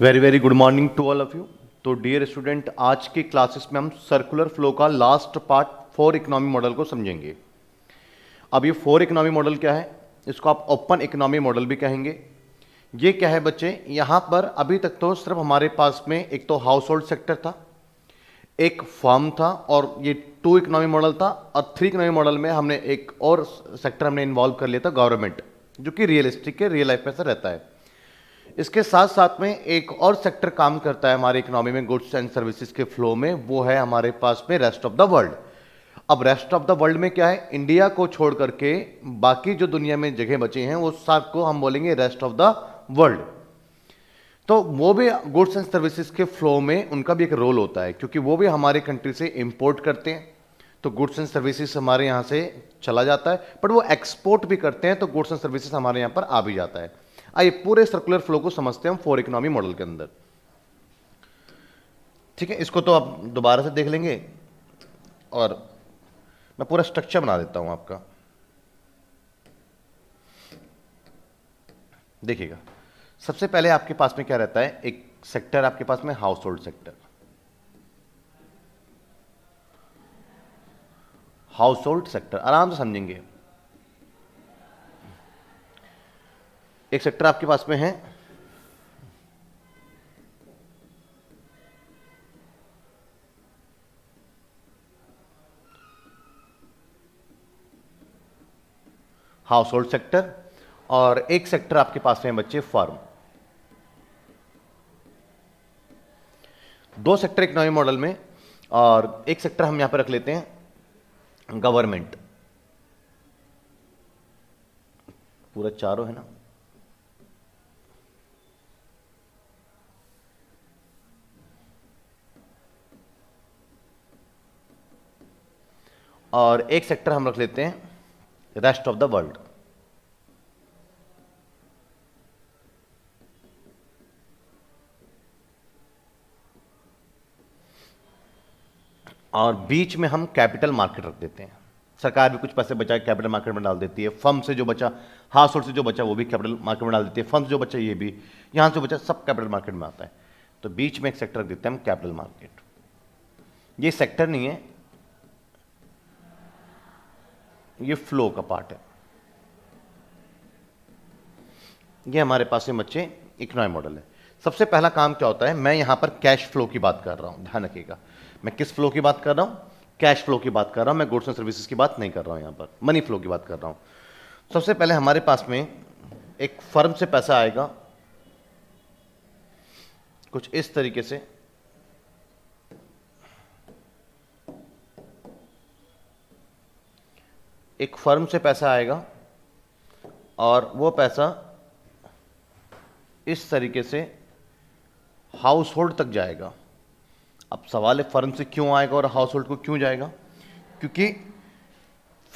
Very very good morning to all of you तो dear student आज के classes में हम सर्कुलर फ्लो का last part four economy model को समझेंगे अब ये फोर इकोनॉमी मॉडल क्या है इसको आप ओपन इकोनॉमी मॉडल भी कहेंगे ये क्या है बच्चे यहाँ पर अभी तक तो सिर्फ हमारे पास में एक तो हाउस होल्ड सेक्टर था एक फॉर्म था और ये टू इकोनॉमी मॉडल था और थ्री इकोनॉमी मॉडल में हमने एक और सेक्टर हमने इन्वॉल्व कर लिया था गवर्नमेंट जो कि रियलिस्टिक के रियल लाइफ में से रहता है इसके साथ साथ में एक और सेक्टर काम करता है हमारे इकोनॉमी में गुड्स एंड सर्विसेज के फ्लो में वो है हमारे पास में रेस्ट ऑफ द वर्ल्ड अब रेस्ट ऑफ द वर्ल्ड में क्या है इंडिया को छोड़ करके बाकी जो दुनिया में जगह बची हैं उस साथ को हम बोलेंगे रेस्ट ऑफ द वर्ल्ड तो वो भी गुड्स एंड सर्विसेज के फ्लो में उनका भी एक रोल होता है क्योंकि वो भी हमारे कंट्री से इंपोर्ट करते हैं तो गुड्स एंड सर्विसेज हमारे यहाँ से चला जाता है बट वो एक्सपोर्ट भी करते हैं तो गुड्स एंड सर्विसेज हमारे यहाँ पर आ भी जाता है आइए पूरे सर्कुलर फ्लो को समझते हैं हम फोर इकोनॉमी मॉडल के अंदर ठीक है इसको तो आप दोबारा से देख लेंगे और मैं पूरा स्ट्रक्चर बना देता हूं आपका देखिएगा सबसे पहले आपके पास में क्या रहता है एक सेक्टर आपके पास में household sector household sector आराम से समझेंगे एक सेक्टर आपके पास में है हाउस होल्ड सेक्टर और एक सेक्टर आपके पास में बच्चे फार्म दो सेक्टर इकोनॉमी मॉडल में और एक सेक्टर हम यहां पर रख लेते हैं गवर्नमेंट पूरा चारों है ना और एक सेक्टर हम रख लेते हैं रेस्ट ऑफ द वर्ल्ड और बीच में हम कैपिटल मार्केट रख देते हैं सरकार भी कुछ पैसे बचा कैपिटल मार्केट में डाल देती है फर्म से जो बचा हाउस होल्ड से जो बचा वो भी कैपिटल मार्केट में डाल देती है फर्म जो बचा ये भी यहां से बचा सब कैपिटल मार्केट में आता है तो बीच में एक सेक्टर रख देते हैं हम कैपिटल मार्केट ये सेक्टर नहीं है ये फ्लो का पार्ट है ये हमारे पास ये बच्चे इकनॉय मॉडल है सबसे पहला काम क्या होता है मैं यहां पर कैश फ्लो की बात कर रहा हूं ध्यान रखिएगा मैं किस फ्लो की बात कर रहा हूं कैश फ्लो की बात कर रहा हूं मैं गुड्स एंड सर्विसेज की बात नहीं कर रहा हूं यहां पर मनी फ्लो की बात कर रहा हूं सबसे पहले हमारे पास में एक फर्म से पैसा आएगा कुछ इस तरीके से एक फर्म से पैसा आएगा और वो पैसा इस तरीके से हाउस होल्ड तक जाएगा अब सवाल है फर्म से क्यों आएगा और हाउस होल्ड को क्यों जाएगा क्योंकि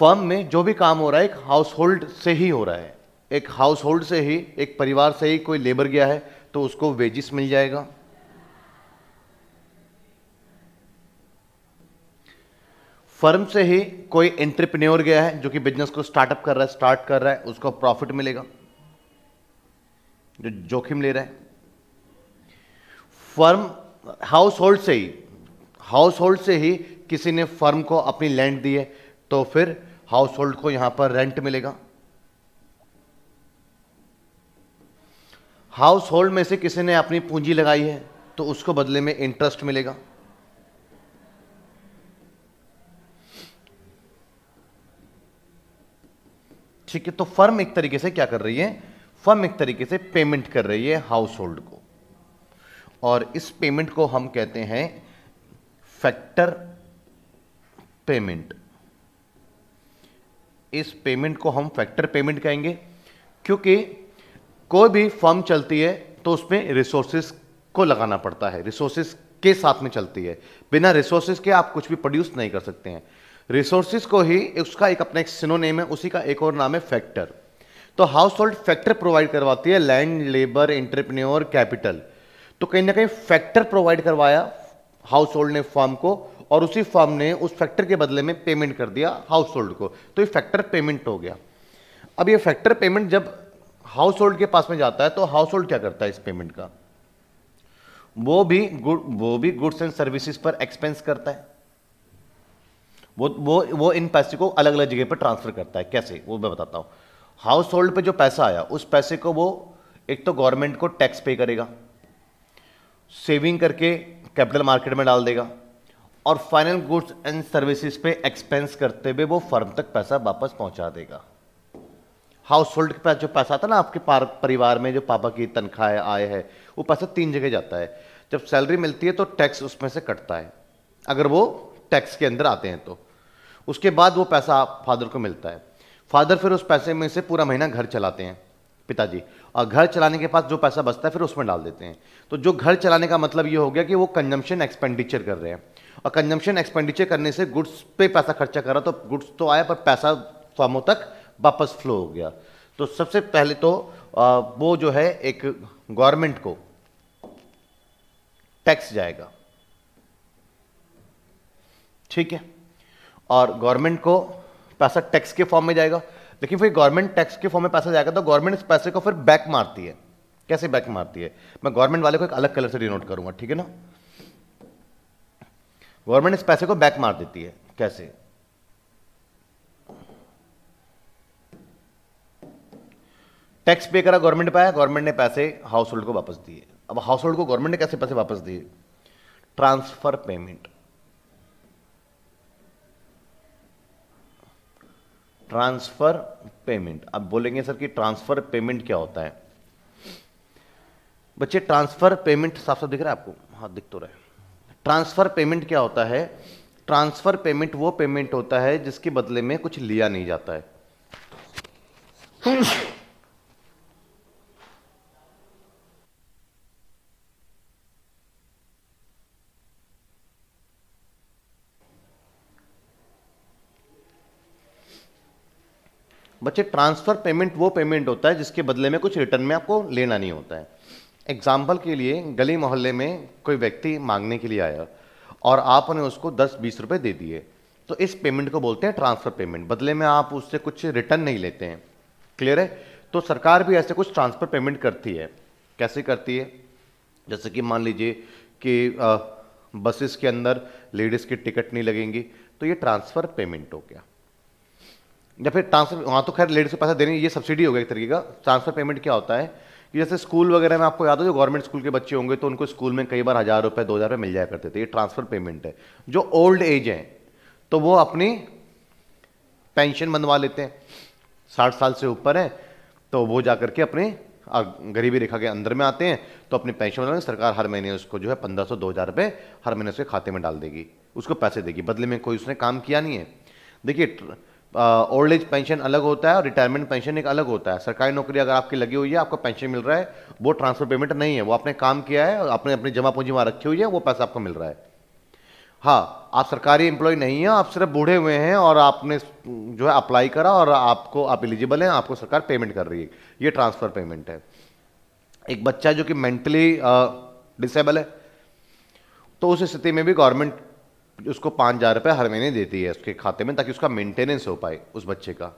फर्म में जो भी काम हो रहा है एक हाउस होल्ड से ही हो रहा है एक हाउस होल्ड से ही एक परिवार से ही कोई लेबर गया है तो उसको वेजिस मिल जाएगा फर्म से ही कोई एंटरप्रेन्योर गया है जो कि बिजनेस को स्टार्टअप कर रहा है स्टार्ट कर रहा है उसको प्रॉफिट मिलेगा जो जोखिम ले रहा है फर्म हाउस होल्ड से ही हाउस होल्ड से ही किसी ने फर्म को अपनी लैंड दी है तो फिर हाउस होल्ड को यहां पर रेंट मिलेगा हाउस होल्ड में से किसी ने अपनी पूंजी लगाई है तो उसको बदले में इंटरेस्ट मिलेगा ठीक है तो फर्म एक तरीके से क्या कर रही है फर्म एक तरीके से पेमेंट कर रही है हाउस होल्ड को और इस पेमेंट को हम कहते हैं फैक्टर पेमेंट इस पेमेंट को हम फैक्टर पेमेंट कहेंगे क्योंकि कोई भी फर्म चलती है तो उसमें रिसोर्सेस को लगाना पड़ता है रिसोर्सेस के साथ में चलती है बिना रिसोर्सेस के आप कुछ भी प्रोड्यूस नहीं कर सकते हैं रिसोर्सिस को ही उसका एक अपना एक सिनोनेम है उसी का एक और नाम है फैक्टर तो हाउस होल्ड फैक्टर प्रोवाइड करवाती है लैंड लेबर इंटरप्रन्योर कैपिटल तो कहीं ना कहीं फैक्टर प्रोवाइड करवाया हाउस होल्ड ने फॉर्म को और उसी फॉर्म ने उस फैक्टर के बदले में पेमेंट कर दिया हाउस होल्ड को तो ये फैक्टर पेमेंट हो गया अब ये फैक्टर पेमेंट जब हाउस होल्ड के पास में जाता है तो हाउस होल्ड क्या करता है इस पेमेंट का वो भी गुड वो भी गुड्स एंड सर्विसेज पर एक्सपेंस करता है वो वो वो इन पैसे को अलग अलग जगह पर ट्रांसफ़र करता है कैसे वो मैं बताता हूँ हाउस होल्ड पर जो पैसा आया उस पैसे को वो एक तो गवर्नमेंट को टैक्स पे करेगा सेविंग करके कैपिटल मार्केट में डाल देगा और फाइनल गुड्स एंड सर्विसेज पे एक्सपेंस करते हुए वो फर्म तक पैसा वापस पहुंचा देगा हाउस होल्ड के पास जो पैसा आता है ना आपके परिवार में जो पापा की तनख्वाह आए है वो पैसा तीन जगह जाता है जब सैलरी मिलती है तो टैक्स उसमें से कटता है अगर वो टैक्स के अंदर आते हैं तो उसके बाद वो पैसा फादर को मिलता है फादर फिर उस पैसे में से पूरा महीना घर चलाते हैं पिताजी और घर चलाने के पास जो पैसा बचता है फिर उसमें डाल देते हैं तो जो घर चलाने का मतलब ये हो गया कि वो कंजम्पशन एक्सपेंडिचर कर रहे हैं और कंजम्पशन एक्सपेंडिचर करने से गुड्स पे पैसा खर्चा करा तो गुड्स तो आया पर पैसा फॉर्मों तक वापस फ्लो हो गया तो सबसे पहले तो वो जो है एक गवर्नमेंट को टैक्स जाएगा ठीक है और गवर्नमेंट को पैसा टैक्स के फॉर्म में जाएगा लेकिन फिर गवर्नमेंट टैक्स के फॉर्म में पैसा जाएगा तो गवर्नमेंट इस पैसे को फिर बैक मारती है कैसे बैक मारती है मैं गवर्नमेंट वाले को एक अलग कलर से डिनोट करूंगा ठीक है ना गवर्नमेंट इस पैसे को बैक मार देती है कैसे टैक्स पे करा गवर्नमेंट पाया गवर्नमेंट ने पैसे हाउस होल्ड को वापस दिए अब हाउस होल्ड को गवर्नमेंट ने कैसे पैसे वापस दिए ट्रांसफर पेमेंट ट्रांसफ़र पेमेंट अब बोलेंगे सर कि ट्रांसफ़र पेमेंट क्या होता है बच्चे ट्रांसफ़र पेमेंट साफ साफ दिख रहा है आपको हाँ दिख तो रहा है ट्रांसफ़र पेमेंट क्या होता है ट्रांसफ़र पेमेंट वो पेमेंट होता है जिसके बदले में कुछ लिया नहीं जाता है बच्चे ट्रांसफ़र पेमेंट वो पेमेंट होता है जिसके बदले में कुछ रिटर्न में आपको लेना नहीं होता है एग्जाम्पल के लिए गली मोहल्ले में कोई व्यक्ति मांगने के लिए आया और आपने उसको दस बीस रुपये दे दिए तो इस पेमेंट को बोलते हैं ट्रांसफ़र पेमेंट बदले में आप उससे कुछ रिटर्न नहीं लेते हैं क्लियर है तो सरकार भी ऐसे कुछ ट्रांसफ़र पेमेंट करती है कैसे करती है जैसे कि मान लीजिए कि बसेस के अंदर लेडीज़ की टिकट नहीं लगेंगी तो ये ट्रांसफ़र पेमेंट हो गया या फिर ट्रांसफर वहाँ तो खैर लेडीज को पैसा देने ये सब्सिडी हो गया एक तरीके का ट्रांसफर पेमेंट क्या होता है कि जैसे स्कूल वगैरह में आपको याद हो जो गवर्नमेंट स्कूल के बच्चे होंगे तो उनको स्कूल में कई बार हज़ार रुपये दो हज़ार रुपये मिल जाया करते थे ये ट्रांसफ़र पेमेंट है जो ओल्ड एज हैं तो वो अपनी पेंशन बनवा लेते हैं साठ साल से ऊपर है तो वो जा करके अपने गरीबी रेखा के अंदर में आते हैं तो अपनी पेंशन बनवा सरकार हर महीने उसको जो है पंद्रह सौ दो हज़ार रुपये हर महीने उसके खाते में डाल देगी उसको पैसे देगी बदले में कोई उसने काम किया नहीं है देखिए ओल्ड एज पेंशन अलग होता है और रिटायरमेंट पेंशन एक अलग होता है सरकारी नौकरी अगर आपकी लगी हुई है आपको पेंशन मिल रहा है वो ट्रांसफर पेमेंट नहीं है वो आपने काम किया है और आपने अपनी जमा पूंजी वहाँ रखी हुई है वो पैसा आपको मिल रहा है हाँ आप सरकारी एम्प्लॉय नहीं हैं आप सिर्फ बूढ़े हुए हैं और आपने जो है अप्लाई करा और आपको आप एलिजिबल हैं आपको सरकार पेमेंट कर रही है ये ट्रांसफ़र पेमेंट है एक बच्चा जो कि मेंटली डिसेबल है तो उस स्थिति में भी गवर्नमेंट उसको पाँच हज़ार रुपये हर महीने देती है उसके खाते में ताकि उसका मेंटेनेंस हो पाए उस बच्चे का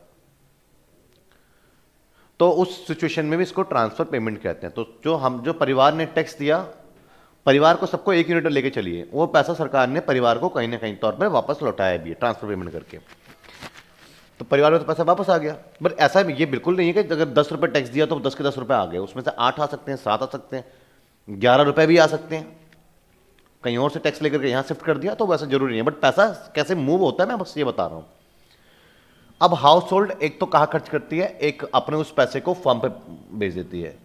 तो उस सिचुएशन में भी इसको ट्रांसफ़र पेमेंट कहते हैं तो जो हम जो परिवार ने टैक्स दिया परिवार को सबको एक यूनिट लेके चलिए वो पैसा सरकार ने परिवार को कहीं ना कहीं तौर पर वापस लौटाया भी है ट्रांसफ़र पेमेंट करके तो परिवार में तो पैसा वापस आ गया बट ऐसा ये बिल्कुल नहीं है कि अगर दस रुपये टैक्स दिया तो दस के दस रुपये आ गए उसमें से आठ आ सकते हैं सात आ सकते हैं ग्यारह रुपये भी आ सकते हैं कहीं और से टैक्स लेकर के यहाँ शिफ्ट कर दिया तो वैसा जरूरी नहीं है बट पैसा कैसे मूव होता है मैं बस ये बता रहा हूँ अब हाउस होल्ड एक तो कहाँ खर्च करती है एक अपने उस पैसे को फर्म पे भेज देती है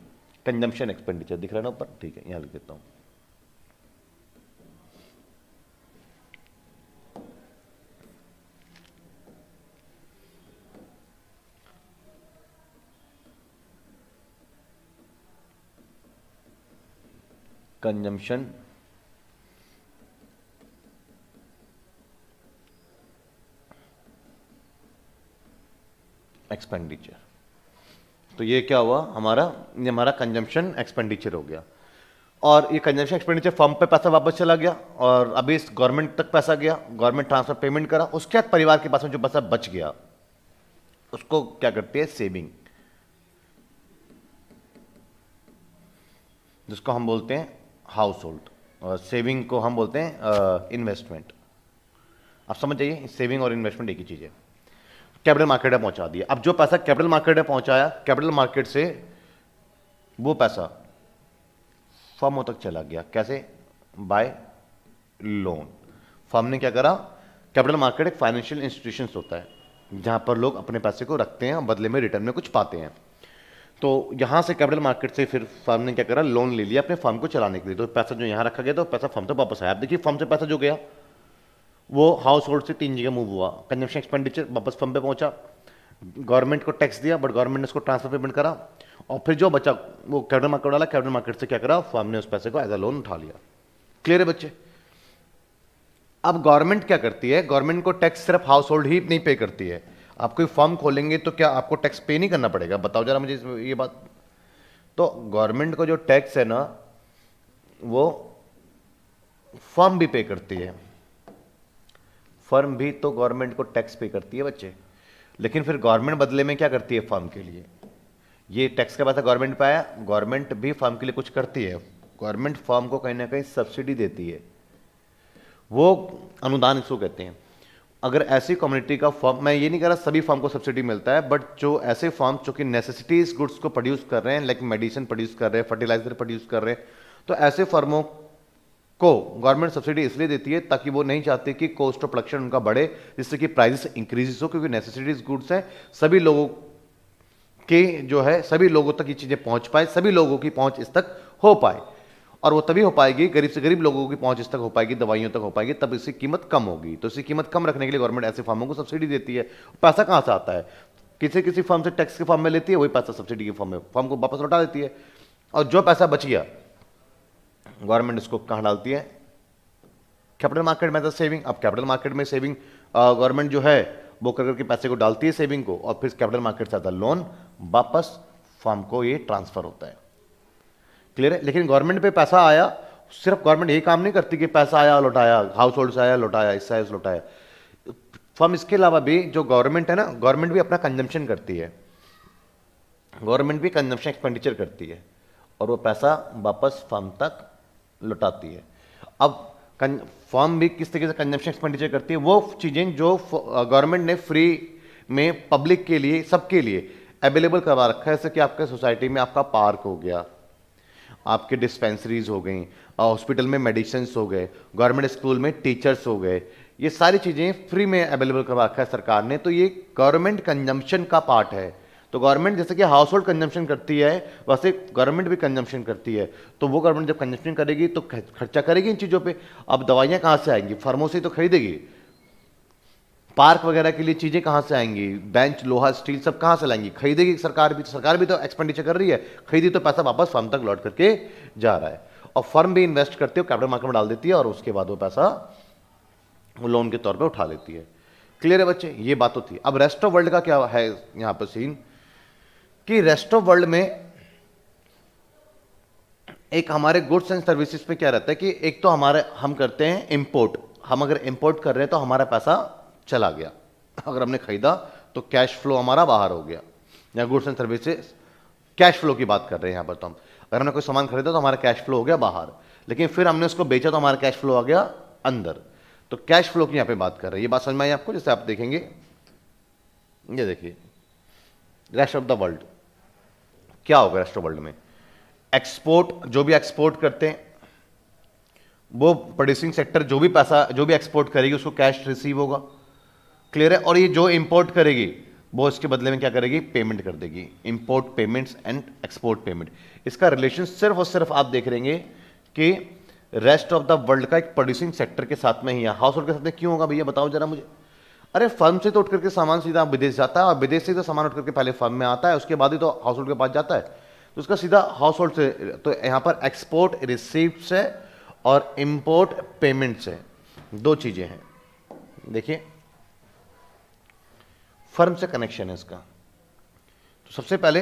कंजम्पशन एक्सपेंडिचर दिख रहा है ना ऊपर ठीक है यहाँ लिख देता हूँ कंजम्पशन एक्सपेंडिचर तो ये क्या हुआ हमारा ये हमारा कंजम्पशन एक्सपेंडिचर हो गया और ये कंजम्पशन एक्सपेंडिचर फॉर्म पे पैसा वापस चला गया और अभी इस गवर्नमेंट तक पैसा गया गवर्नमेंट ट्रांसफर पेमेंट करा उसके बाद परिवार के पास में जो पैसा बच गया उसको क्या करती है सेविंग जिसको हम बोलते हैं हाउस होल्ड और सेविंग को हम बोलते हैं इन्वेस्टमेंट uh, आप समझ जाइए सेविंग और इन्वेस्टमेंट एक ही चीज़ है कैपिटल मार्केट में पहुंचा दिया अब जो पैसा कैपिटल मार्केट में पहुंचाया कैपिटल मार्केट से वो पैसा फर्मों तक चला गया कैसे बाय लोन फर्म ने क्या करा कैपिटल मार्केट एक फाइनेंशियल इंस्टीट्यूशन होता है जहां पर लोग अपने पैसे को रखते हैं और बदले में रिटर्न में कुछ पाते हैं तो यहां से कैपिटल मार्केट से फिर फर्म ने क्या करा लोन ले लिया अपने फर्म को चलाने के लिए तो पैसा जो यहां रखा गया तो पैसा फर्म तो वापस आया देखिए फर्म से पैसा जो गया वो हाउस होल्ड से तीन जगह मूव हुआ कंजम्पशन एक्सपेंडिचर वापस पे पहुंचा गवर्नमेंट को टैक्स दिया बट गवर्नमेंट ने उसको ट्रांसफर पेमेंट करा और फिर जो बच्चा वो कैपिटल मार्केट डाला कैपिटल मार्केट से क्या करा फर्म ने उस पैसे को एज अ लोन उठा लिया क्लियर है बच्चे अब गवर्नमेंट क्या करती है गवर्नमेंट को टैक्स सिर्फ हाउस होल्ड ही नहीं पे करती है आप कोई फर्म खोलेंगे तो क्या आपको टैक्स पे नहीं करना पड़ेगा बताओ जरा मुझे ये बात तो गवर्नमेंट को जो टैक्स है ना वो फर्म भी पे करती है फर्म भी तो गवर्नमेंट को टैक्स पे करती है बच्चे लेकिन फिर गवर्नमेंट बदले में क्या करती है फर्म के लिए ये टैक्स का पैसा गवर्नमेंट पे आया गवर्नमेंट भी फर्म के लिए कुछ करती है गवर्नमेंट फर्म को कहीं ना कहीं सब्सिडी देती है वो अनुदान इसको कहते हैं अगर ऐसी कम्युनिटी का फॉर्म मैं ये नहीं कह रहा सभी फॉर्म को सब्सिडी मिलता है बट जो ऐसे फॉर्म जो कि नेसेसिटीज गुड्स को प्रोड्यूस कर रहे हैं लाइक मेडिसिन प्रोड्यूस कर रहे हैं फर्टिलाइजर प्रोड्यूस कर रहे हैं तो ऐसे फर्मों को गवर्नमेंट सब्सिडी इसलिए देती है ताकि वो नहीं चाहते कि कॉस्ट ऑफ प्रोडक्शन उनका बढ़े जिससे कि प्राइसेस इंक्रीजेस हो क्योंकि नेसेसिटीज गुड्स हैं सभी लोगों के जो है सभी लोगों तक ये चीज़ें पहुंच पाए सभी लोगों की पहुंच इस तक हो पाए और वो तभी हो पाएगी गरीब से गरीब लोगों की पहुंच इस तक हो पाएगी दवाइयों तक हो पाएगी तब इसकी कीमत कम होगी तो इसकी कीमत कम रखने के लिए गवर्नमेंट ऐसे फार्मों को सब्सिडी देती है पैसा कहाँ से आता है किसी किसी फार्म से टैक्स के फॉर्म में लेती है वही पैसा सब्सिडी के फॉर्म में फॉर्म को वापस लौटा देती है और जो पैसा बच गया गवर्नमेंट इसको कहाँ डालती है कैपिटल मार्केट में था सेविंग अब कैपिटल मार्केट में सेविंग गवर्नमेंट जो है वो कर करके पैसे को डालती है सेविंग को और फिर कैपिटल मार्केट से आता है लोन वापस फर्म को ये ट्रांसफर होता है क्लियर है लेकिन गवर्नमेंट पे पैसा आया सिर्फ गवर्नमेंट ये काम नहीं करती कि पैसा आया लौटाया हाउस होल्ड से आया लौटाया इससे आया लौटाया फर्म इसके अलावा भी जो गवर्नमेंट है ना गवर्नमेंट भी अपना कंजम्पशन करती है गवर्नमेंट भी कंजम्पशन एक्सपेंडिचर करती है और वो पैसा वापस फर्म तक लौटाती है अब फॉर्म भी किस तरीके से कंजम्पशन एक्सपेंडिचर करती है वो चीज़ें जो गवर्नमेंट ने फ्री में पब्लिक के लिए सबके लिए अवेलेबल करवा रखा है जैसे कि आपके सोसाइटी में आपका पार्क हो गया आपके डिस्पेंसरीज हो गई हॉस्पिटल में मेडिसिन हो गए गवर्नमेंट स्कूल में टीचर्स हो गए ये सारी चीज़ें फ्री में अवेलेबल करवा रखा है सरकार ने तो ये गवर्नमेंट कंजम्पशन का पार्ट है तो गवर्नमेंट जैसे कि हाउस होल्ड कंजम्पशन करती है वैसे गवर्नमेंट भी कंजम्पशन करती है तो वो गवर्नमेंट जब कंजम्पशन करेगी तो खर्चा करेगी इन चीज़ों पर अब दवाइयाँ कहाँ से आएंगी फर्मों से तो खरीदेगी पार्क वगैरह के लिए चीज़ें कहाँ से आएंगी बेंच लोहा स्टील सब कहाँ से लाएंगी खरीदेगी सरकार भी तो सरकार भी तो एक्सपेंडिचर कर रही है खरीदी तो पैसा वापस फर्म तक लौट करके जा रहा है और फर्म भी इन्वेस्ट करते हो कैपिटल मार्केट में डाल देती है और उसके बाद वो पैसा वो लोन के तौर पर उठा लेती है क्लियर है बच्चे ये बात तो थी अब रेस्ट ऑफ वर्ल्ड का क्या है यहाँ पर सीन कि रेस्ट ऑफ वर्ल्ड में एक हमारे गुड्स एंड सर्विसेज में क्या रहता है कि एक तो हमारे हम करते हैं इंपोर्ट हम अगर इंपोर्ट कर रहे हैं तो हमारा पैसा चला गया अगर हमने खरीदा तो कैश फ्लो हमारा बाहर हो गया या goods and services cash flow की बात कर रहे हैं यहां पर तो हम अगर हमने कोई सामान खरीदा तो हमारा कैश फ्लो हो गया बाहर लेकिन फिर हमने उसको बेचा तो हमारा कैश फ्लो आ गया अंदर तो कैश फ्लो की यहां पे बात कर रहे हैं ये बात समझ में आई आपको जैसे आप देखेंगे ये देखिए रेस्ट ऑफ द वर्ल्ड क्या होगा रेस्ट ऑफ वर्ल्ड में एक्सपोर्ट जो भी एक्सपोर्ट करते हैं वो प्रोड्यूसिंग सेक्टर जो भी पैसा जो भी एक्सपोर्ट करेगी उसको कैश रिसीव होगा क्लियर है और ये जो इंपोर्ट करेगी वो इसके बदले में क्या करेगी पेमेंट कर देगी import payments and export payment इसका रिलेशन सिर्फ और सिर्फ आप देख रहेंगे कि रेस्ट ऑफ द वर्ल्ड का एक प्रोड्यूसिंग सेक्टर के साथ में ही है हाउस होल्ड के साथ में क्यों होगा भैया बताओ जरा मुझे अरे फर्म से तो उठ करके सामान सीधा विदेश जाता है और विदेश से तो सामान उठ करके पहले फर्म में आता है उसके बाद ही तो हाउस होल्ड के पास जाता है तो उसका सीधा हाउस होल्ड से तो यहाँ पर एक्सपोर्ट रिसिप्ट है और इम्पोर्ट पेमेंट्स है दो चीज़ें हैं देखिए फर्म से कनेक्शन है इसका तो सबसे पहले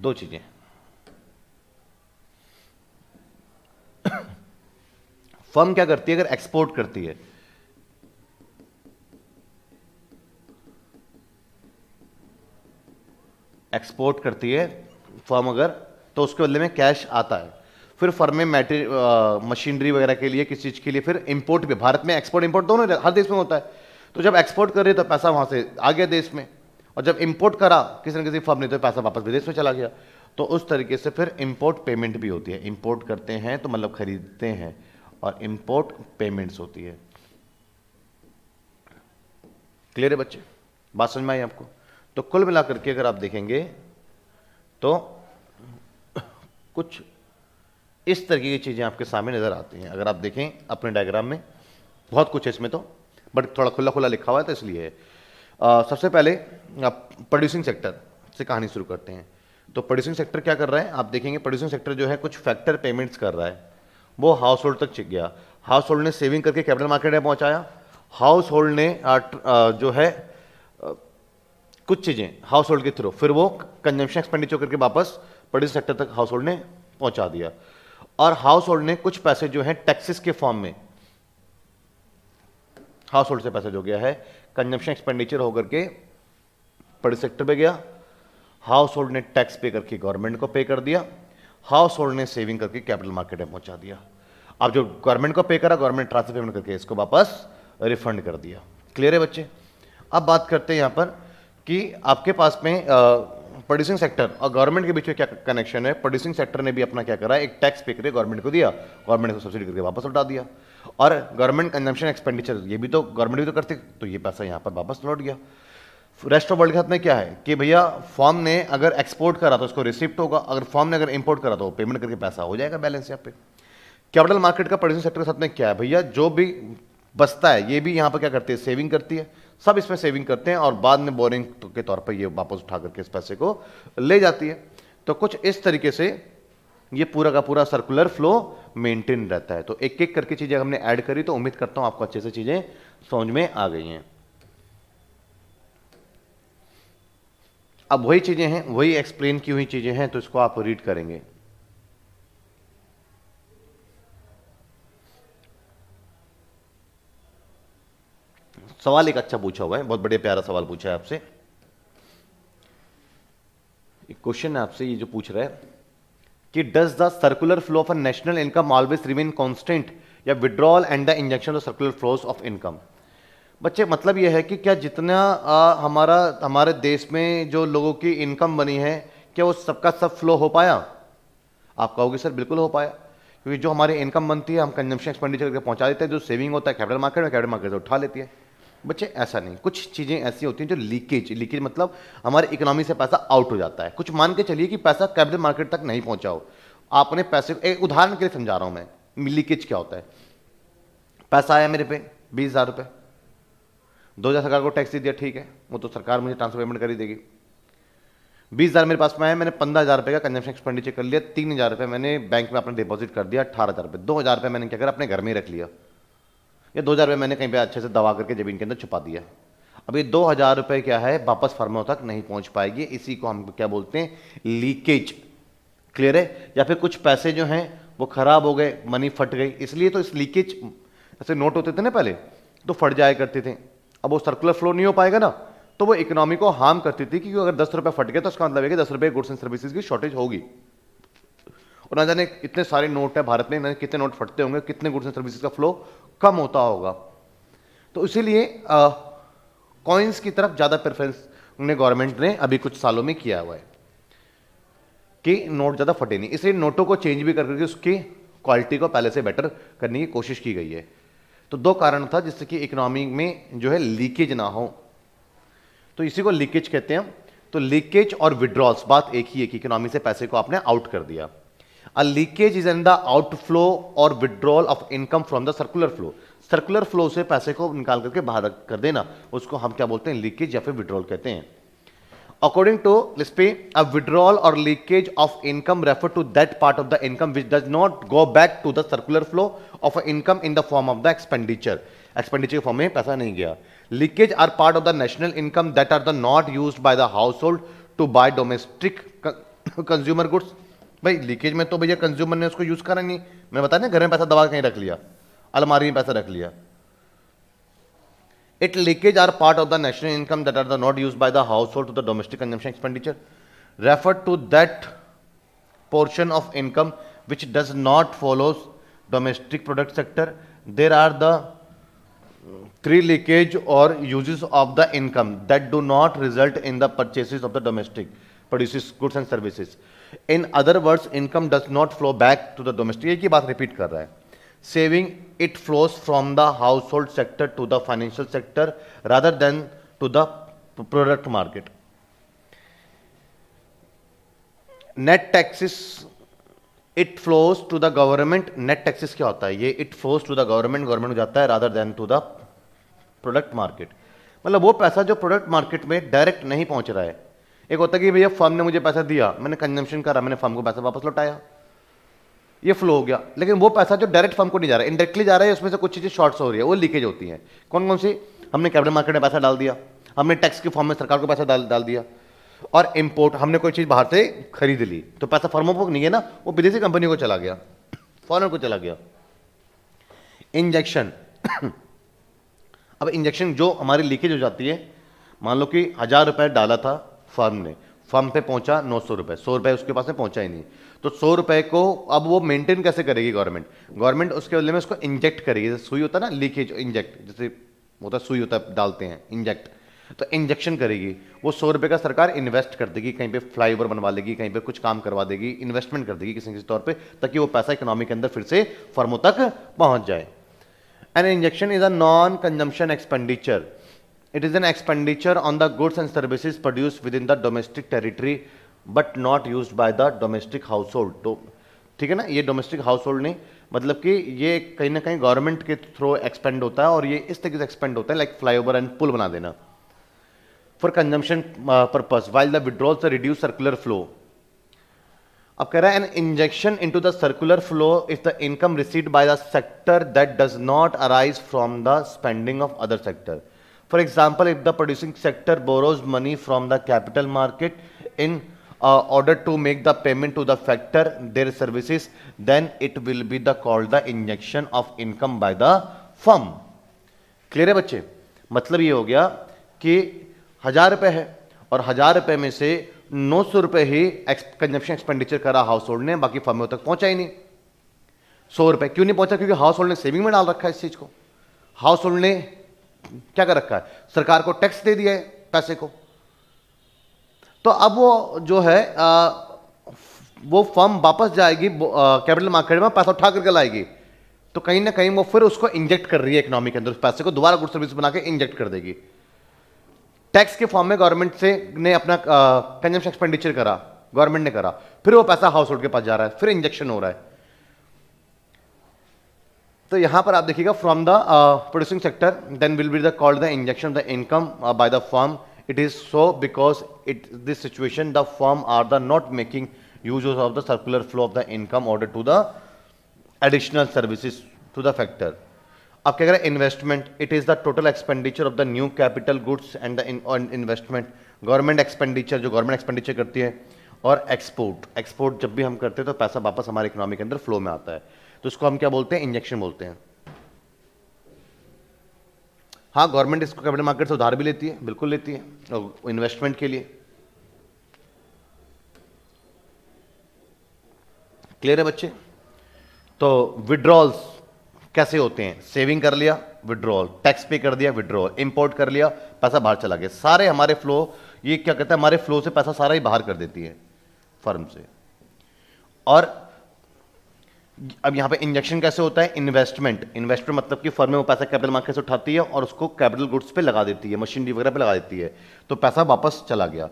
दो चीज़ें हैं फर्म क्या करती है अगर एक्सपोर्ट करती है एक्सपोर्ट करती है फर्म अगर तो उसके बदले में कैश आता है फिर फर्म में मेटेरियल मशीनरी वगैरह के लिए किस चीज़ के लिए फिर इंपोर्ट भी भारत में एक्सपोर्ट इंपोर्ट दोनों हर देश में होता है तो जब एक्सपोर्ट कर रही तो पैसा वहां से आ गया देश में और जब इंपोर्ट करा किसी न किसी फर्म ने तो पैसा वापस विदेश में चला गया तो उस तरीके से फिर इंपोर्ट पेमेंट भी होती है इंपोर्ट करते हैं तो मतलब खरीदते हैं और इम्पोर्ट पेमेंट्स होती है क्लियर है बच्चे बात समझ में आई आपको तो कुल मिलाकर के अगर आप देखेंगे तो कुछ इस तरीके की चीज़ें आपके सामने नज़र आती हैं अगर आप देखें अपने डायग्राम में बहुत कुछ है इसमें तो बट थोड़ा खुला खुला लिखा हुआ है तो इसलिए सबसे पहले आप प्रोड्यूसिंग सेक्टर से कहानी शुरू करते हैं तो प्रोड्यूसिंग सेक्टर क्या कर रहा है आप देखेंगे प्रोड्यूसिंग सेक्टर जो है कुछ फैक्टर पेमेंट्स कर रहा है वो हाउस होल्ड तक गया हाउस होल्ड ने सेविंग करके कैपिटल मार्केट में पहुंचाया हाउस होल्ड ने जो है कुछ चीज़ें हाउस होल्ड के थ्रू फिर वो कंजम्पशन एक्सपेंडिचर करके वापस प्रोड्यूस सेक्टर तक हाउस होल्ड ने पहुंचा दिया और हाउस होल्ड ने कुछ पैसे जो हैं टैक्सेस के फॉर्म में हाउस होल्ड से पैसा जो गया है कंजम्पशन एक्सपेंडिचर होकर के प्रोड्यूस सेक्टर पे गया हाउस होल्ड ने टैक्स पे करके गवर्नमेंट को पे कर दिया हाउस होल्ड ने सेविंग करके कैपिटल मार्केट में पहुंचा दिया अब जो गवर्नमेंट को पे करा गवर्नमेंट ट्रांसफर पेमेंट करके इसको वापस रिफंड कर दिया क्लियर है बच्चे अब बात करते हैं यहाँ पर कि आपके पास में प्रोड्यूसिंग सेक्टर और गवर्नमेंट के बीच में क्या कनेक्शन है प्रोड्यूसिंग सेक्टर ने भी अपना क्या करा एक टैक्स पे करके गवर्नमेंट को दिया गवर्नमेंट को सब्सिडी करके वापस लौटा दिया और गवर्नमेंट कंजम्पशन एक्सपेंडिचर ये भी तो गवर्नमेंट भी तो करती तो ये पैसा यहाँ पर वापस लौट गया रेस्ट ऑफ वर्ल्ड के साथ में क्या है कि भैया फॉर्म ने अगर एक्सपोर्ट करा तो उसको रिसिप्ट होगा अगर फॉर्म ने अगर इंपोर्ट करा तो पेमेंट करके पैसा हो जाएगा बैलेंस यहाँ पे कैपिटल मार्केट का प्रोड्यूसिंग सेक्टर के साथ में क्या है भैया जो भी बसता है ये भी यहाँ पर क्या करती है सेविंग करती है सब इसमें सेविंग करते हैं और बाद में बोरिंग के तौर पर ये वापस उठा करके इस पैसे को ले जाती है तो कुछ इस तरीके से ये पूरा का पूरा सर्कुलर फ्लो मेंटेन रहता है तो एक एक करके चीज़ें हमने ऐड करी तो उम्मीद करता हूँ आपको अच्छे से चीज़ें समझ में आ गई हैं अब वही चीज़ें हैं वही एक्सप्लेन की हुई चीज़ें हैं तो इसको आप रीड करेंगे सवाल एक अच्छा पूछा हुआ है बहुत बढ़िया प्यारा सवाल पूछा है आपसे एक क्वेश्चन है आपसे ये जो पूछ रहा है कि does the circular flow of a national income always remain constant या withdrawal and the injection of circular flows of income बच्चे मतलब ये है कि क्या जितना आ, हमारा हमारे देश में जो लोगों की इनकम बनी है क्या वो सबका सब फ्लो हो पाया आप कहोगे सर बिल्कुल हो पाया क्योंकि जो हमारी इनकम बनती है हम कंजम्पशन एक्सपेंडिचर करके पहुंचा देते हैं जो सेविंग होता है कैपिटल मार्केट में कैपिटल मार्केट से उठा लेती है बच्चे ऐसा नहीं कुछ चीज़ें ऐसी होती हैं जो लीकेज लीकेज मतलब हमारे इकोनॉमी से पैसा आउट हो जाता है कुछ मान के चलिए कि पैसा कैपिटल मार्केट तक नहीं पहुंचा हो आपने पैसे एक उदाहरण के लिए समझा रहा हूँ मैं लीकेज क्या होता है पैसा आया मेरे पे बीस हज़ार रुपये दो हज़ार सरकार को टैक्स दे दिया ठीक है वो तो सरकार मुझे ट्रांसफर पेमेंट कर ही देगी बीस हज़ार मेरे पास में आया मैंने पंद्रह हज़ार रुपये का कंजम्पशन एक्सपेंडिचर कर लिया तीन हज़ार रुपये मैंने बैंक में अपना डिपॉजिट कर दिया अठारह हज़ार रुपये दो हज़ार रुपये मैंने क्या करा अपने घर में ही रख लिया या दो हज़ार रुपये मैंने कहीं पर अच्छे से दवा करके जमीन के अंदर छुपा दिया अब ये दो हज़ार रुपये क्या है वापस फर्मों तक नहीं पहुँच पाएगी इसी को हम क्या बोलते हैं लीकेज क्लियर है या फिर कुछ पैसे जो हैं वो खराब हो गए मनी फट गई इसलिए तो इस लीकेज ऐसे नोट होते थे ना पहले तो फट जाया करते थे अब वो सर्कुलर फ्लो नहीं हो पाएगा ना तो वो इकोनॉमी को हार्म करती थी क्योंकि अगर दस रुपये फट गया तो उसका मतलब है कि दस रुपये गुड्स एंड सर्विसेज की शॉर्टेज होगी और ना जाने इतने सारे नोट हैं भारत में ना कितने नोट फटते होंगे कितने गुड्स एंड सर्विसेज का फ्लो कम होता होगा तो इसीलिए कॉइन्स की तरफ ज़्यादा प्रेफरेंस ने गवर्नमेंट ने अभी कुछ सालों में किया हुआ है कि नोट ज़्यादा फटे नहीं इसलिए नोटों को चेंज भी करके उसकी क्वालिटी को पहले से बेटर करने की कोशिश की गई है तो दो कारण था जिससे कि इकोनॉमी में जो है लीकेज ना हो तो इसी को लीकेज कहते हैं तो लीकेज और विड्रॉल्स बात एक ही है कि इकोनॉमी से पैसे को आपने आउट कर दिया a leakage is an the outflow और withdrawal of income from the circular flow circular flow से पैसे को निकाल करके बाहर कर देना उसको हम क्या बोलते हैं लीकेज या फिर विड्रॉल कहते हैं According to Lispy, a withdrawal or leakage of income refer to that part of the income which does not go back to the circular flow of income in the form of the expenditure. Expenditure form में पैसा नहीं गया. Leakage are part of the national income that are the not used by the household to buy domestic consumer goods. भाई leakage में तो भैया consumer ने उसको यूज करा नहीं मैं बता ना घर में पैसा दबा कहीं रख लिया अलमारी में पैसा रख लिया It leakage are part of the national income that are the not used by the household to the domestic consumption expenditure. Refer to that portion of income which does not follows domestic product sector. There are the uh, three leakage or uses of the income that do not result in the purchases of the domestic produces goods and services. In other words, income does not flow back to the domestic. एक बात repeat कर रहा है. Saving it it from the household sector to the financial sector rather than to the product market net taxes it flows to the government net taxes क्या होता है ये it flows to the government government को जाता है rather than to the product market मतलब वो पैसा जो प्रोडक्ट मार्केट में डायरेक्ट नहीं पहुंच रहा है एक होता है कि भैया फर्म ने मुझे पैसा दिया मैंने कंजम्पशन करा मैंने फर्म को पैसा वापस लौटाया ये फ्लो हो गया लेकिन वो पैसा जो डायरेक्ट फर्म को नहीं जा रहा है इंडायरेक्टली जा रहा है उसमें से कुछ चीज़ें शॉर्ट्स हो रही है वो लीकेज होती हैं कौन कौन सी हमने कैपिटल मार्केट में पैसा डाल दिया हमने टैक्स के फॉर्म में सरकार को पैसा डाल डाल दिया और इम्पोर्ट हमने कोई चीज़ बाहर से खरीद ली तो पैसा फर्मों को नहीं है ना वो विदेशी कंपनी को चला गया फॉरनर को चला गया इंजेक्शन अब इंजेक्शन जो हमारी लीकेज हो जाती है मान लो कि हज़ार रुपये डाला था फर्म ने फर्म पे पहुंचा नौ सौ रुपये सौ रुपये उसके पास में पहुंचा ही नहीं तो सौ रुपये को अब वो मेंटेन कैसे करेगी गवर्नमेंट गवर्नमेंट उसके बदले में उसको इंजेक्ट करेगी जैसे सुई होता है ना लीकेज इंजेक्ट जैसे होता है सुई होता है डालते हैं इंजेक्ट तो इंजेक्शन करेगी वो सौ रुपये का सरकार इन्वेस्ट कर देगी कहीं पे ओवर बनवा देगी कहीं पे कुछ काम करवा देगी इन्वेस्टमेंट कर देगी किसी किसी तौर पे ताकि वो पैसा इकोनॉमी के अंदर फिर से फर्मों तक पहुंच जाए and injection is a non consumption expenditure It is an expenditure on the goods and services produced within the domestic territory but not use by the domestic household तो ठीक है ना ये डोमेस्टिक हाउस होल्ड नहीं मतलब कि ये कहीं ना कहीं गवर्नमेंट के थ्रू एक्सपेंड होता है और ये इस तरीके से एक्सपेंड होता है लाइक फ्लाई ओवर एंड पुल बना देना for consumption purpose while the withdrawals reduce circular flow अब कह रहा है an injection into the circular flow is the income received by the sector that does not arise from the spending of other sector for example if the producing sector borrows money from the capital market in order to make the payment to the factor their services then it will be the called the injection of income by the firm clear है बच्चे मतलब ये हो गया कि हजार रुपए है और हजार रुपए में से नौ सौ रुपए ही कंजप्शन एक्सपेंडिचर करा हाउस होल्ड ने बाकी फर्म तक पहुंचा ही नहीं सौ रुपए क्यों नहीं पहुंचा क्योंकि हाउस होल्ड ने सेविंग में डाल रखा है इस चीज को हाउस होल्ड ने क्या कर रखा है सरकार को टैक्स दे दिया है पैसे को तो अब वो जो है आ, वो फर्म वापस जाएगी कैपिटल मार्केट में पैसा उठा करके लाएगी तो कहीं ना कहीं वो फिर उसको इंजेक्ट कर रही है इकोनॉमी के अंदर उस पैसे को दोबारा गुड सर्विस बना के इंजेक्ट कर देगी टैक्स के फॉर्म में गवर्नमेंट से ने अपना कंजम्पशन एक्सपेंडिचर करा गवर्नमेंट ने करा फिर वो पैसा हाउस होल्ड के पास जा रहा है फिर इंजेक्शन हो रहा है तो यहाँ पर आप देखिएगा from the producing sector then will be the called the injection the income by the firm it is so because it this situation the firm are the not making use of the circular flow of the income order to the additional services to the factor आप क्या कह investment it is the total expenditure of the new capital goods and the investment government expenditure जो government expenditure करती है और export export जब भी हम करते हैं तो पैसा वापस हमारे इकोनॉमी के अंदर फ्लो में आता है तो उसको हम क्या बोलते हैं इंजेक्शन बोलते हैं हाँ गवर्नमेंट इसको कैपिटल मार्केट से उधार भी लेती है बिल्कुल लेती है और इन्वेस्टमेंट के लिए क्लियर है बच्चे तो विड्रॉल्स कैसे होते हैं सेविंग कर लिया विड्रॉल टैक्स पे कर दिया विड्रॉल इंपोर्ट कर लिया पैसा बाहर चला गया सारे हमारे फ्लो ये क्या कहता है हमारे फ्लो से पैसा सारा ही बाहर कर देती है फर्म से और अब यहाँ पे इंजेक्शन कैसे होता है इन्वेस्टमेंट इन्वेस्टमेंट मतलब कि फर्म में वो पैसा कैपिटल मार्केट से उठाती है और उसको कैपिटल गुड्स पे लगा देती है मशीनरी वगैरह पे लगा देती है तो पैसा वापस चला गया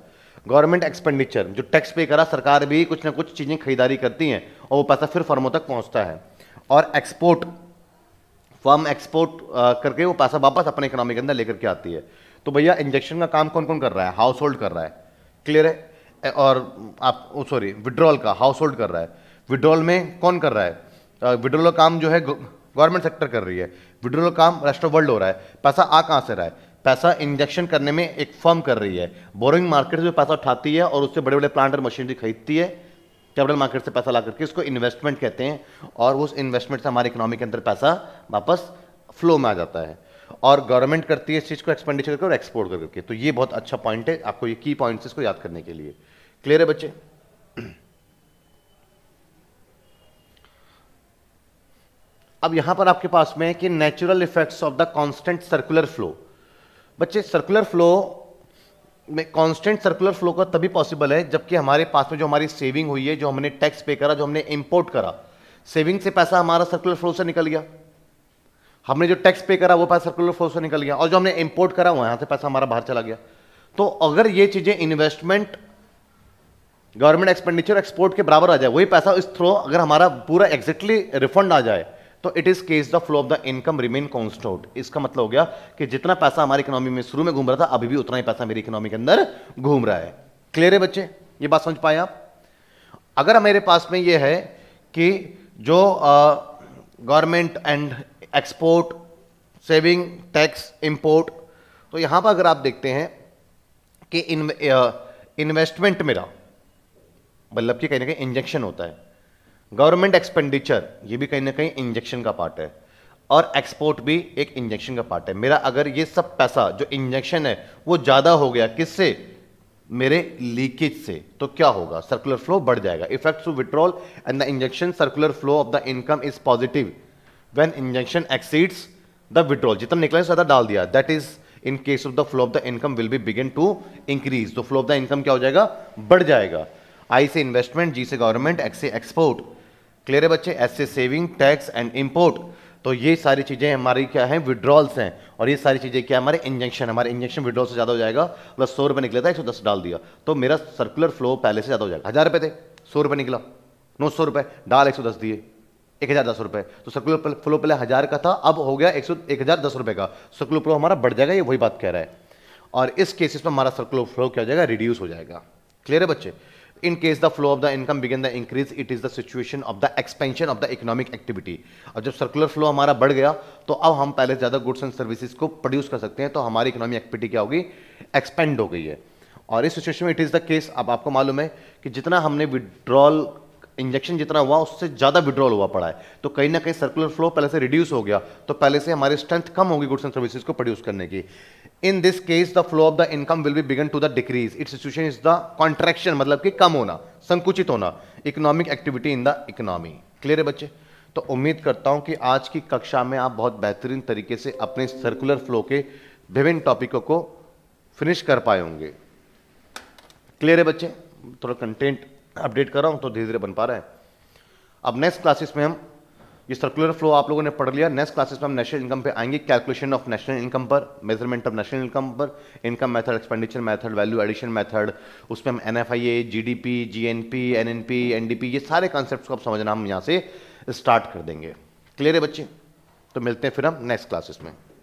गवर्नमेंट एक्सपेंडिचर जो टैक्स पे करा सरकार भी कुछ ना कुछ चीज़ें खरीदारी करती हैं और वो पैसा फिर फर्मों तक पहुँचता है और एक्सपोर्ट फर्म एक्सपोर्ट करके वो पैसा वापस अपने इकोनॉमी के अंदर लेकर के आती है तो भैया इंजेक्शन का काम कौन कौन कर रहा है हाउस होल्ड कर रहा है क्लियर है और आप सॉरी विड्रॉल का हाउस होल्ड कर रहा है विड्रॉल में कौन कर रहा है विड्रोल काम जो है गवर्नमेंट सेक्टर कर रही है विड्रोल काम रेस्ट ऑफ वर्ल्ड हो रहा है पैसा आ कहाँ से रहा है पैसा इंजेक्शन करने में एक फर्म कर रही है बोरिंग मार्केट से पैसा उठाती है और उससे बड़े बड़े प्लांट और मशीनरी खरीदती है कैपिटल मार्केट से पैसा ला करके इसको इन्वेस्टमेंट कहते हैं और उस इन्वेस्टमेंट से हमारे इकोनॉमी के अंदर पैसा वापस फ्लो में आ जाता है और गवर्नमेंट करती है इस चीज़ को एक्सपेंडिचर करके और एक्सपोर्ट करके तो ये बहुत अच्छा पॉइंट है आपको ये की पॉइंट्स इसको याद करने के लिए क्लियर है बच्चे अब यहां पर आपके पास में है कि natural effects of the constant circular flow बच्चे सर्कुलर फ्लो में कांस्टेंट सर्कुलर फ्लो का तभी पॉसिबल है जबकि हमारे पास में जो हमारी सेविंग हुई है जो हमने टैक्स पे करा जो हमने इंपोर्ट करा सेविंग से पैसा हमारा सर्कुलर फ्लो से निकल गया हमने जो टैक्स पे करा वो पैसा सर्कुलर फ्लो से निकल गया और जो हमने इंपोर्ट करा वहां से पैसा हमारा बाहर चला गया तो अगर ये चीज़ें इन्वेस्टमेंट गवर्नमेंट एक्सपेंडिचर एक्सपोर्ट के बराबर आ जाए वही पैसा इस थ्रो अगर हमारा पूरा एग्जैक्टली रिफंड आ जाए तो it is case the flow of the income remain constant इसका मतलब हो गया कि जितना पैसा हमारी इकोनॉमी में शुरू में घूम रहा था अभी भी उतना ही पैसा मेरी इकोनॉमी के अंदर घूम रहा है क्लियर है बच्चे ये बात समझ पाए आप अगर मेरे पास में यह है कि जो government and export saving tax import तो यहां पर अगर आप देखते हैं कि इन्वेस्टमेंट मेरा मतलब कि कहीं ना कहीं इंजेक्शन होता है गवर्नमेंट एक्सपेंडिचर ये भी कहीं ना कहीं इंजेक्शन का पार्ट है और एक्सपोर्ट भी एक इंजेक्शन का पार्ट है मेरा अगर ये सब पैसा जो इंजेक्शन है वो ज़्यादा हो गया किससे मेरे लीकेज से तो क्या होगा सर्कुलर फ्लो बढ़ जाएगा effect to withdrawal and the injection circular flow of the income is positive when injection exceeds the withdrawal जितना निकला है ज़्यादा डाल दिया that is in case of the flow of the income will be begin to increase the flow of the income क्या हो जाएगा बढ़ जाएगा आई से इन्वेस्टमेंट जी से गवर्नमेंट एक्स से एक्सपोर्ट क्लियर है बच्चे ऐसे सेविंग टैक्स एंड इम्पोर्ट तो ये सारी चीज़ें हमारी क्या है विड्रॉल्स हैं और ये सारी चीज़ें क्या हमारे इंजेक्शन हमारे इंजेक्शन विड्रॉल से ज़्यादा हो जाएगा मतलब सौ रुपये निकले था एक सौ दस डाल दिया तो मेरा सर्कुलर फ्लो पहले से ज़्यादा हो जाएगा हज़ार रुपये थे सौ रुपये निकला नौ सौ रुपये डाल एक सौ दस दिए एक हज़ार दस रुपये तो सर्कुलर फ्लो पहले हज़ार का था अब हो गया एक सौ एक हज़ार दस रुपये का सर्कुलर फ्लो हमारा बढ़ जाएगा ये वही बात कह रहा है और इस केसेस में हमारा सर्कुलर फ्लो क्या हो जाएगा रिड्यूस हो जाएगा क्लियर है बच्चे in case the flow of the income began the increase it is the situation of the expansion of the economic activity और जब सर्कुलर फ्लो हमारा बढ़ गया तो अब हम पहले ज़्यादा गुड्स एंड सर्विसेज को प्रोड्यूस कर सकते हैं तो हमारी इकोनॉमिक एक्टिविटी क्या होगी एक्सपेंड हो गई है और इस सिचुएशन में इट इज़ द केस अब आपको मालूम है कि जितना हमने विड्रॉल इंजेक्शन जितना हुआ उससे ज़्यादा विड्रॉल हुआ पड़ा है तो कहीं ना कहीं सर्कुलर फ्लो पहले से रिड्यूस हो गया तो पहले से हमारी स्ट्रेंथ कम होगी गुड्स एंड सर्विसेज को प्रोड्यूस करने की in this case the flow of the income will be began to the decrease it situation is the contraction मतलब कि कम होना संकुचित होना economic activity in the economy clear है बच्चे तो उम्मीद करता हूं कि आज की कक्षा में आप बहुत बेहतरीन तरीके से अपने सर्कुलर फ्लो के विभिन्न टॉपिकों को फिनिश कर पाए होंगे क्लियर है बच्चे थोड़ा कंटेंट अपडेट कर रहा हूं तो धीरे धीरे बन पा रहा है अब नेक्स्ट क्लासेस में हम ये सर्कुलर फ्लो आप लोगों ने पढ़ लिया नेक्स्ट क्लासेस में हम नेशनल इनकम पे आएंगे कैलकुलेशन ऑफ नेशनल इनकम पर मेजरमेंट ऑफ नेशनल इनकम पर income method expenditure method value addition method उसमें हम N F I A G D P G N P N N P N D P ये सारे concept को आप समझना हम यहाँ से स्टार्ट कर देंगे क्लियर है बच्चे तो मिलते हैं फिर हम नेक्स्ट क्लासेस में